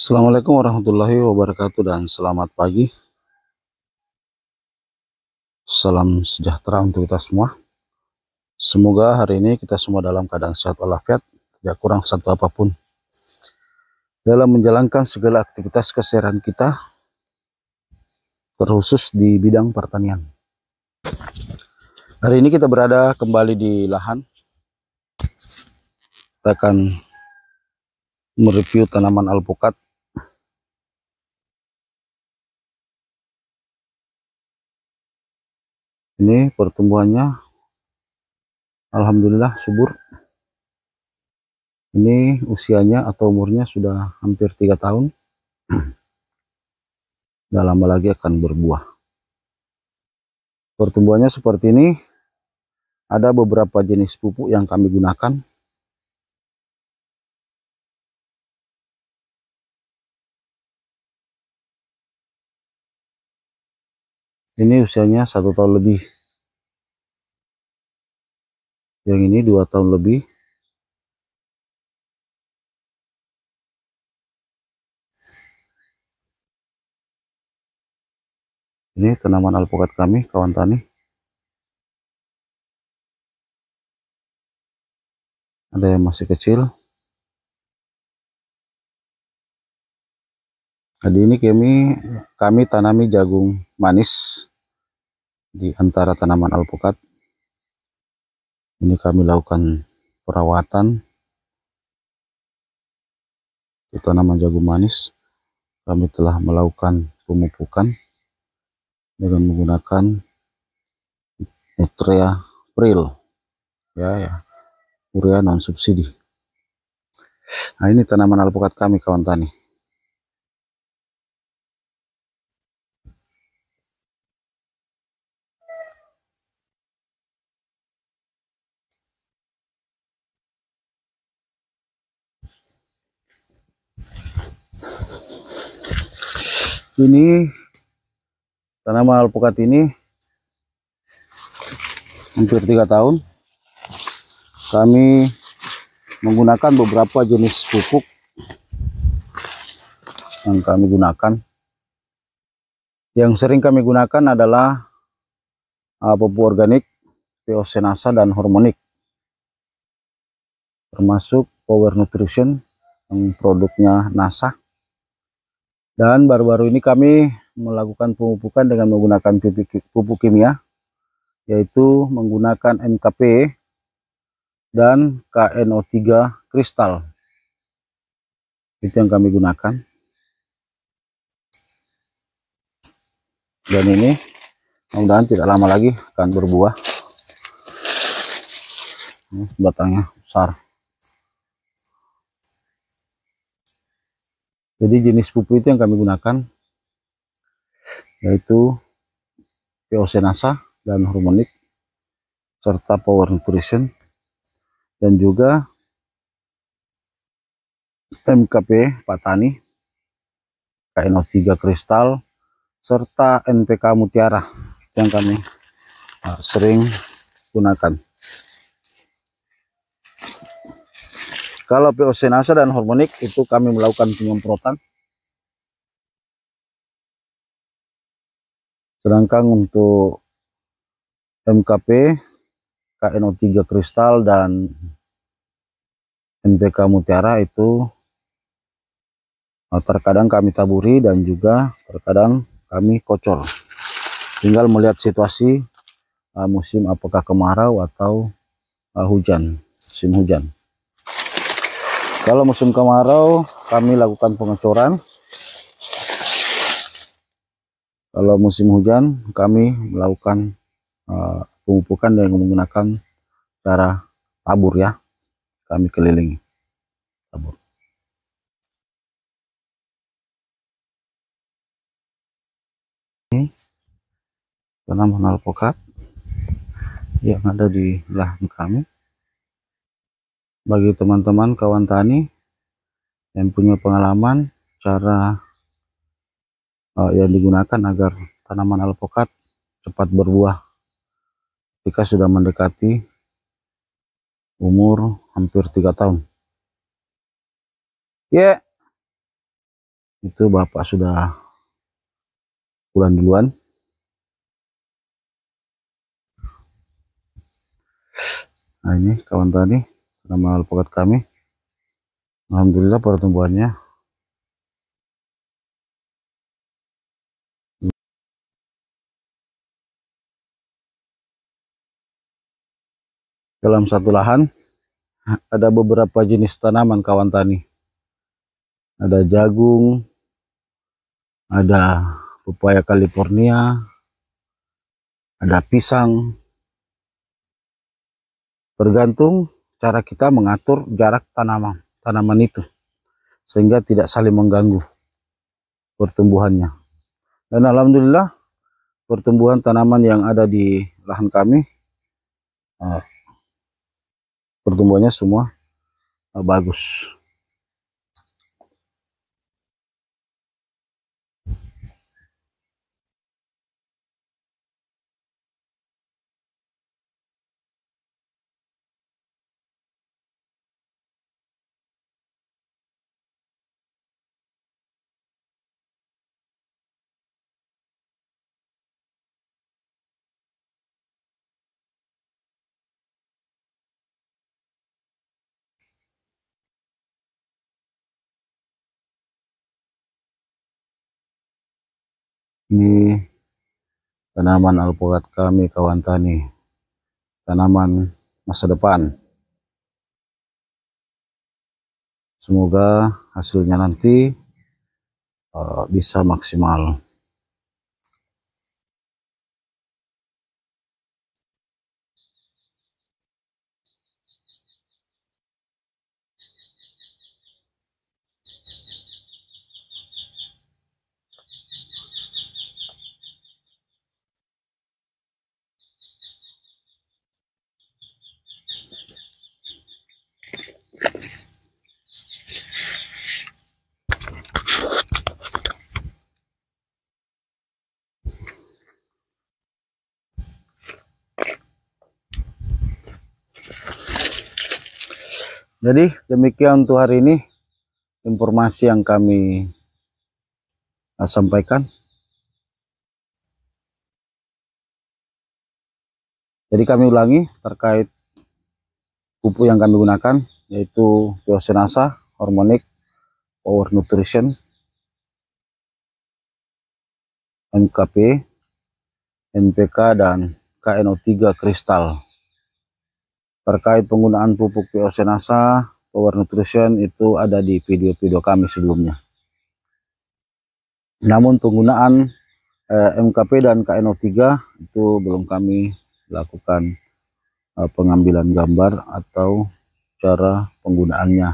Assalamualaikum warahmatullahi wabarakatuh dan selamat pagi. Salam sejahtera untuk kita semua. Semoga hari ini kita semua dalam keadaan sehat walafiat, tidak kurang satu apapun. Dalam menjalankan segala aktivitas kesehatan kita, terkhusus di bidang pertanian. Hari ini kita berada kembali di lahan. Kita akan mereview tanaman alpukat ini pertumbuhannya Alhamdulillah subur ini usianya atau umurnya sudah hampir tiga tahun tidak lama lagi akan berbuah pertumbuhannya seperti ini ada beberapa jenis pupuk yang kami gunakan ini usianya satu tahun lebih yang ini dua tahun lebih ini tanaman alpukat kami kawan tani ada yang masih kecil Jadi ini kami kami tanami jagung manis di antara tanaman alpukat. Ini kami lakukan perawatan di tanaman jagung manis. Kami telah melakukan pemupukan dengan menggunakan nutria pril ya ya urea non subsidi. Nah ini tanaman alpukat kami kawan tani. ini tanaman alpukat ini hampir tiga tahun kami menggunakan beberapa jenis pupuk yang kami gunakan yang sering kami gunakan adalah uh, pupuk organik teosenasa dan hormonik termasuk power nutrition yang produknya NASA dan baru-baru ini kami melakukan pemupukan dengan menggunakan pupuk kimia, yaitu menggunakan NKP dan KNO3 kristal. Itu yang kami gunakan. Dan ini mudah-mudahan tidak lama lagi akan berbuah. Ini batangnya besar. jadi jenis pupuk itu yang kami gunakan yaitu POC NASA dan Harmonic serta Power Nutrition dan juga MKP Patani KNO3 Kristal serta NPK Mutiara yang kami uh, sering gunakan Kalau NASA dan hormonik itu kami melakukan penyemprotan. Sedangkan untuk MKP, KNO3 kristal dan NPK mutiara itu eh, terkadang kami taburi dan juga terkadang kami kocor. Tinggal melihat situasi eh, musim apakah kemarau atau eh, hujan, musim hujan. Kalau musim kemarau kami lakukan pengecoran. Kalau musim hujan kami melakukan uh, eh, pemupukan dengan menggunakan cara tabur ya. Kami keliling tabur. Ini tanaman alpukat yang ada di lahan kami bagi teman-teman kawan tani yang punya pengalaman cara uh, yang digunakan agar tanaman alpukat cepat berbuah ketika sudah mendekati umur hampir tiga tahun ya yeah. itu bapak sudah pulang duluan nah ini kawan tani nama alpukat kami Alhamdulillah pertumbuhannya dalam satu lahan ada beberapa jenis tanaman kawan tani ada jagung ada pepaya California ada pisang tergantung cara kita mengatur jarak tanaman tanaman itu sehingga tidak saling mengganggu pertumbuhannya dan alhamdulillah pertumbuhan tanaman yang ada di lahan kami eh, pertumbuhannya semua eh, bagus Ini tanaman alpukat kami kawan tani. Tanaman masa depan. Semoga hasilnya nanti uh, bisa maksimal. Jadi demikian untuk hari ini informasi yang kami eh, sampaikan. Jadi kami ulangi terkait pupuk yang kami gunakan yaitu biosenasa, harmonic, power nutrition, NKP, NPK, dan KNO3 kristal terkait penggunaan pupuk POC Nasa power nutrition itu ada di video-video kami sebelumnya namun penggunaan eh, MKP dan KNO3 itu belum kami lakukan eh, pengambilan gambar atau cara penggunaannya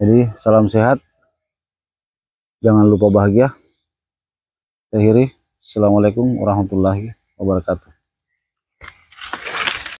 jadi salam sehat jangan lupa bahagia Terakhir, Assalamualaikum warahmatullahi wabarakatuh